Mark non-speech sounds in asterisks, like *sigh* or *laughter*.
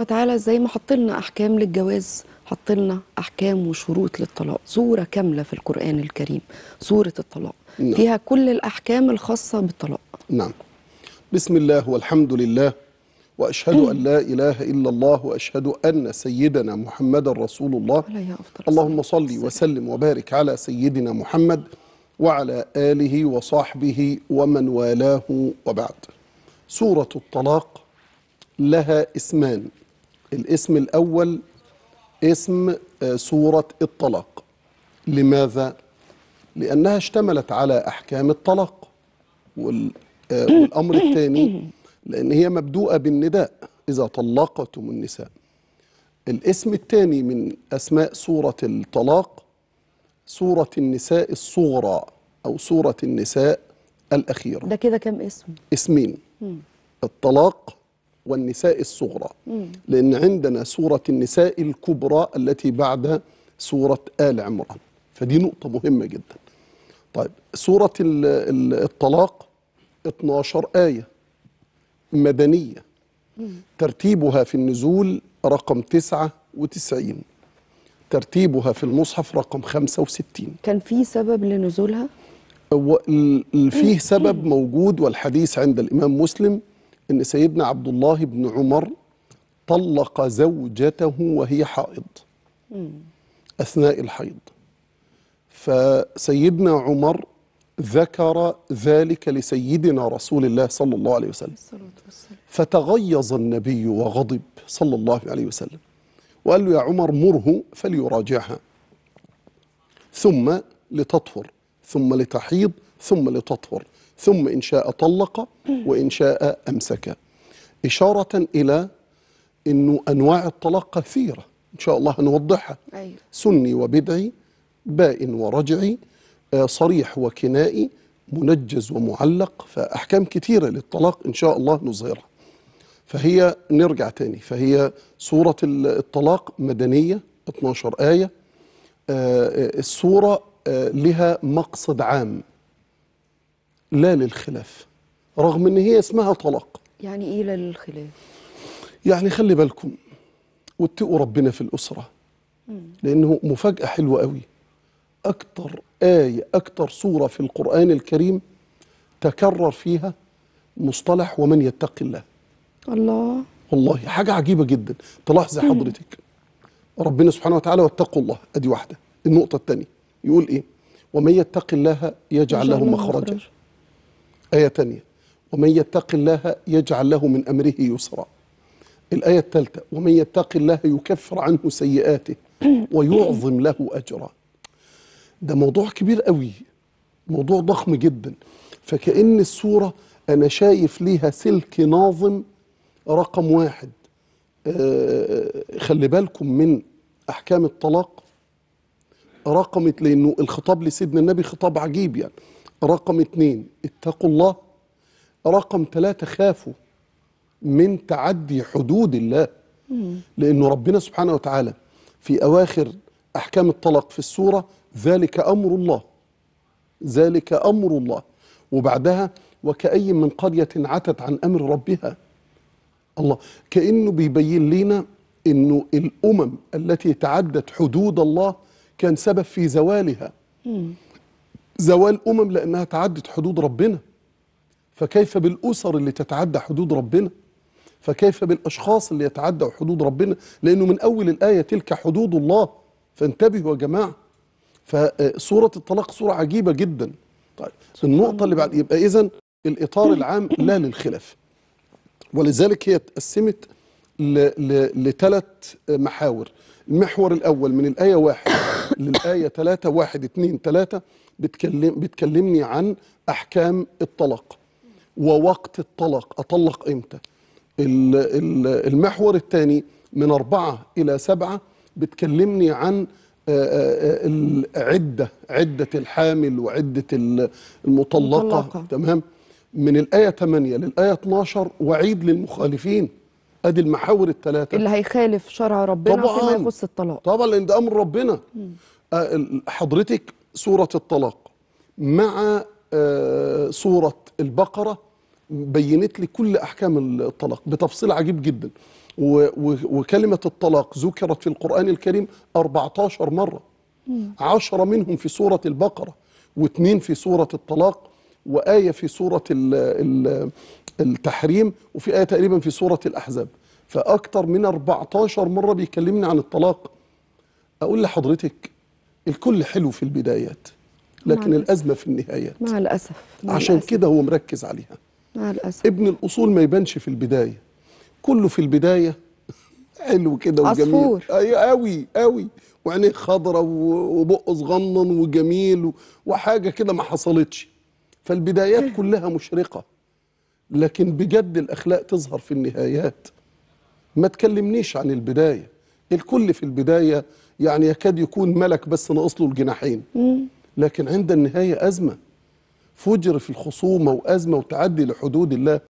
وتعالى زي ما حط لنا احكام للجواز حط لنا احكام وشروط للطلاق سوره كامله في القران الكريم سوره الطلاق نعم. فيها كل الاحكام الخاصه بالطلاق نعم بسم الله والحمد لله واشهد ان لا اله الا الله واشهد ان سيدنا محمدا رسول الله اللهم صل وسلم وبارك على سيدنا محمد وعلى اله وصحبه ومن والاه وبعد سوره الطلاق لها اسمان الاسم الأول اسم آه، سورة الطلاق لماذا؟ لأنها اشتملت على أحكام الطلاق آه، والأمر الثاني لأن هي مبدوءة بالنداء إذا طلقتم النساء الاسم الثاني من أسماء سورة الطلاق سورة النساء الصغرى أو سورة النساء الأخيرة ده كده كم اسم؟ اسمين الطلاق والنساء الصغرى لأن عندنا سورة النساء الكبرى التي بعد سورة آل عمران فدي نقطة مهمة جدا طيب سورة الطلاق 12 آية مدنية ترتيبها في النزول رقم 99 ترتيبها في المصحف رقم 65 كان في سبب لنزولها؟ فيه سبب موجود والحديث عند الإمام مسلم ان سيدنا عبد الله بن عمر طلق زوجته وهي حائض اثناء الحيض فسيدنا عمر ذكر ذلك لسيدنا رسول الله صلى الله عليه وسلم فتغيظ النبي وغضب صلى الله عليه وسلم وقال له يا عمر مره فليراجعها ثم لتطهر ثم لتحيض ثم لتطهر ثم إن شاء طلق وإن شاء أمسك إشارة إلى أنه أنواع الطلاق كثيرة إن شاء الله هنوضحها أيوة. سني وبدعي باء ورجعي آه، صريح وكنائي منجز ومعلق فأحكام كثيرة للطلاق إن شاء الله نظهرها فهي نرجع تاني فهي سورة الطلاق مدنية 12 آية آه، آه، السورة آه، لها مقصد عام لا للخلاف رغم ان هي اسمها طلاق يعني ايه لا للخلاف يعني خلي بالكم واتقوا ربنا في الاسره لانه مفاجاه حلوه قوي اكتر ايه اكتر سوره في القران الكريم تكرر فيها مصطلح ومن يتق الله الله والله حاجه عجيبه جدا تلاحظي حضرتك ربنا سبحانه وتعالى واتقوا الله ادي واحده النقطه الثانيه يقول ايه ومن يتق الله يجعل له مخرجا آية تانية ومن يتق الله يجعل له من أمره يسرا الآية الثالثة ومن يتق الله يكفر عنه سيئاته ويعظم له أجرا ده موضوع كبير قوي موضوع ضخم جدا فكأن السورة أنا شايف ليها سلك ناظم رقم واحد آه، خلي بالكم من أحكام الطلاق رقمت لانه الخطاب لسيدنا النبي خطاب عجيب يعني رقم اتنين اتقوا الله رقم ثلاثة خافوا من تعدي حدود الله لأنه ربنا سبحانه وتعالى في أواخر أحكام الطلاق في السورة ذلك أمر الله ذلك أمر الله وبعدها وكأي من قرية عتت عن أمر ربها الله كأنه بيبين لنا أنه الأمم التي تعدت حدود الله كان سبب في زوالها زوال أمم لأنها تعدت حدود ربنا فكيف بالأسر اللي تتعدى حدود ربنا فكيف بالأشخاص اللي يتعدوا حدود ربنا لأنه من أول الآية تلك حدود الله فانتبهوا يا جماعة فصورة الطلاق صورة عجيبة جدا طيب النقطة اللي بعد يبقى إذن الإطار العام لا للخلاف ولذلك هي اتقسمت لثلاث محاور المحور الأول من الآية واحد *coughs* للآية ثلاثة واحد اثنين ثلاثة بتكلم بتكلمني عن أحكام الطلاق ووقت الطلاق أطلق إمتى المحور الثاني من أربعة إلى سبعة بتكلمني عن العدة عدة الحامل وعدة المطلقة المطلقة. تمام من الآية 8 للآية 12 وعيد للمخالفين ادي المحاور الثلاثه اللي هيخالف شرع ربنا طبعا فيما يخص الطلاق طبعا لان ده امر ربنا آه، حضرتك سوره الطلاق مع آه، سوره البقره بينت لي كل احكام الطلاق بتفصيل عجيب جدا وكلمه الطلاق ذكرت في القران الكريم 14 مره 10 منهم في سوره البقره واثنين في سوره الطلاق وايه في سوره التحريم وفي ايه تقريبا في سوره الاحزاب فاكتر من 14 مره بيكلمني عن الطلاق اقول لحضرتك الكل حلو في البدايات لكن الازمه في النهايات مع الاسف مع عشان كده هو مركز عليها مع الاسف ابن الاصول ما يبانش في البدايه كله في البدايه *laughs* حلو كده وجميل عصفور ايوه قوي قوي وعينيه خضره وبقه صغنن وجميل وحاجه كده ما حصلتش فالبدايات كلها مشرقة لكن بجد الأخلاق تظهر في النهايات ما تكلمنيش عن البداية الكل في البداية يعني يكاد يكون ملك بس ناقص له الجناحين لكن عند النهاية أزمة فجر في الخصومة وأزمة وتعدي لحدود الله